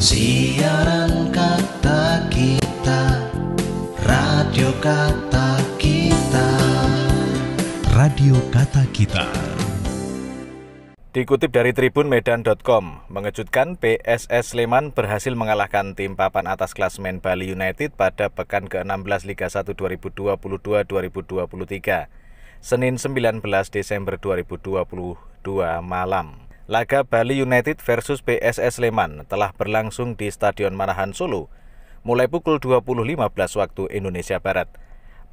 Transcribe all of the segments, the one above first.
Siaran kata kita Radio kata kita Radio kata kita Dikutip dari tribunmedan.com, mengejutkan PSS Sleman berhasil mengalahkan tim papan atas klasmen Bali United pada pekan ke-16 Liga 1 2022-2023, Senin 19 Desember 2022 malam. Laga Bali United versus PSS Sleman telah berlangsung di Stadion Manahan Solo mulai pukul 20.15 waktu Indonesia Barat.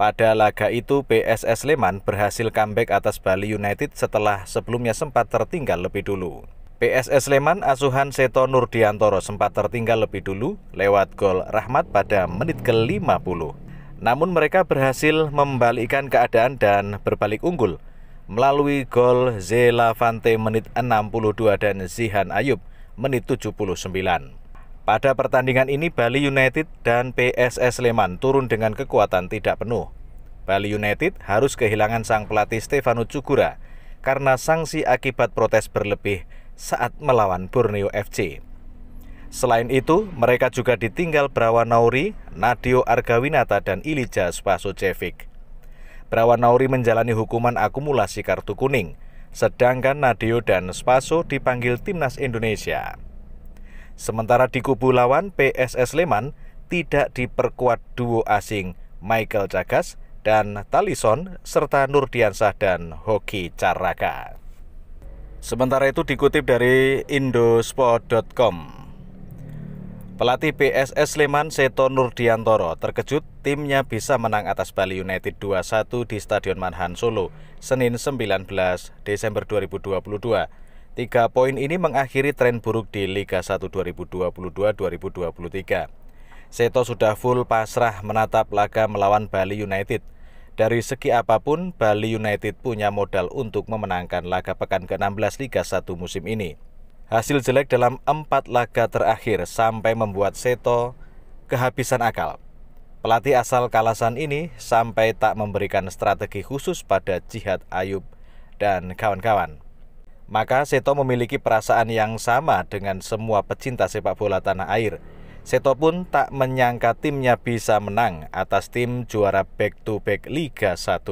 Pada laga itu PSS Sleman berhasil comeback atas Bali United setelah sebelumnya sempat tertinggal lebih dulu. PSS Sleman asuhan Seto Nurdiantoro sempat tertinggal lebih dulu lewat gol Rahmat pada menit ke-50. Namun mereka berhasil membalikkan keadaan dan berbalik unggul melalui gol Zelavante menit 62 dan Zihan Ayub menit 79. Pada pertandingan ini Bali United dan PSS Sleman turun dengan kekuatan tidak penuh. Bali United harus kehilangan sang pelatih Stefano Cugura karena sanksi akibat protes berlebih saat melawan Borneo FC. Selain itu, mereka juga ditinggal Brawa Nauri, Nadio Argawinata, dan Ilija Spasojevic. Nauri menjalani hukuman akumulasi kartu kuning, sedangkan Nadeo dan Spaso dipanggil timnas Indonesia. Sementara di kubu lawan PSS Sleman tidak diperkuat duo asing Michael Jagas dan Talison serta Nurdiansah dan Hoki Caraka. Sementara itu dikutip dari indosport.com. Pelatih PSS Sleman Seto Nurdiantoro terkejut timnya bisa menang atas Bali United 2-1 di Stadion Manhan Solo Senin 19 Desember 2022. Tiga poin ini mengakhiri tren buruk di Liga 1 2022-2023. Seto sudah full pasrah menatap laga melawan Bali United. Dari segi apapun, Bali United punya modal untuk memenangkan laga pekan ke-16 Liga 1 musim ini. Hasil jelek dalam empat laga terakhir sampai membuat Seto kehabisan akal. Pelatih asal Kalasan ini sampai tak memberikan strategi khusus pada Jihad Ayub dan kawan-kawan. Maka Seto memiliki perasaan yang sama dengan semua pecinta sepak bola tanah air. Seto pun tak menyangka timnya bisa menang atas tim juara back-to-back Liga 1.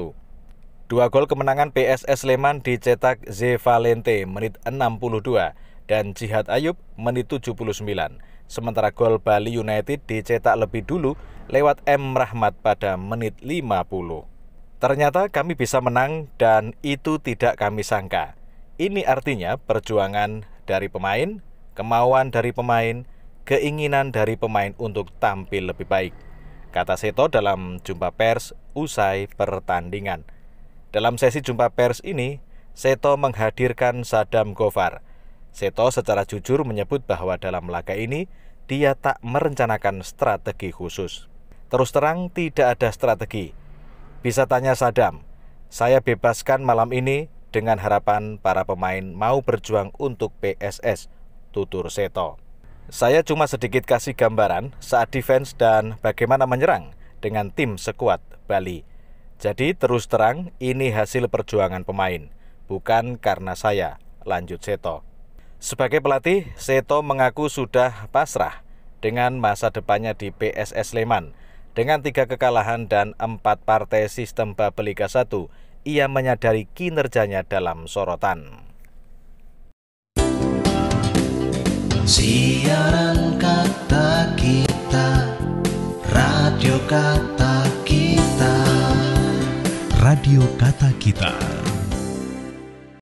Dua gol kemenangan PSS Sleman dicetak Z Valente menit 62 dan Jihad Ayub menit 79. Sementara gol Bali United dicetak lebih dulu lewat M Rahmat pada menit 50. Ternyata kami bisa menang dan itu tidak kami sangka. Ini artinya perjuangan dari pemain, kemauan dari pemain, keinginan dari pemain untuk tampil lebih baik, kata Seto dalam jumpa pers usai pertandingan. Dalam sesi jumpa pers ini, Seto menghadirkan Sadam Govar. Seto secara jujur menyebut bahwa dalam laga ini dia tak merencanakan strategi khusus. Terus terang tidak ada strategi. Bisa tanya Sadam, saya bebaskan malam ini dengan harapan para pemain mau berjuang untuk PSS, tutur Seto. Saya cuma sedikit kasih gambaran saat defense dan bagaimana menyerang dengan tim sekuat Bali. Jadi terus terang ini hasil perjuangan pemain, bukan karena saya, lanjut Seto. Sebagai pelatih, Seto mengaku sudah pasrah dengan masa depannya di PSS Sleman. Dengan tiga kekalahan dan empat partai sistem Babel Liga 1, ia menyadari kinerjanya dalam sorotan. Siaran kata kita, radio kata kita, radio kata kita.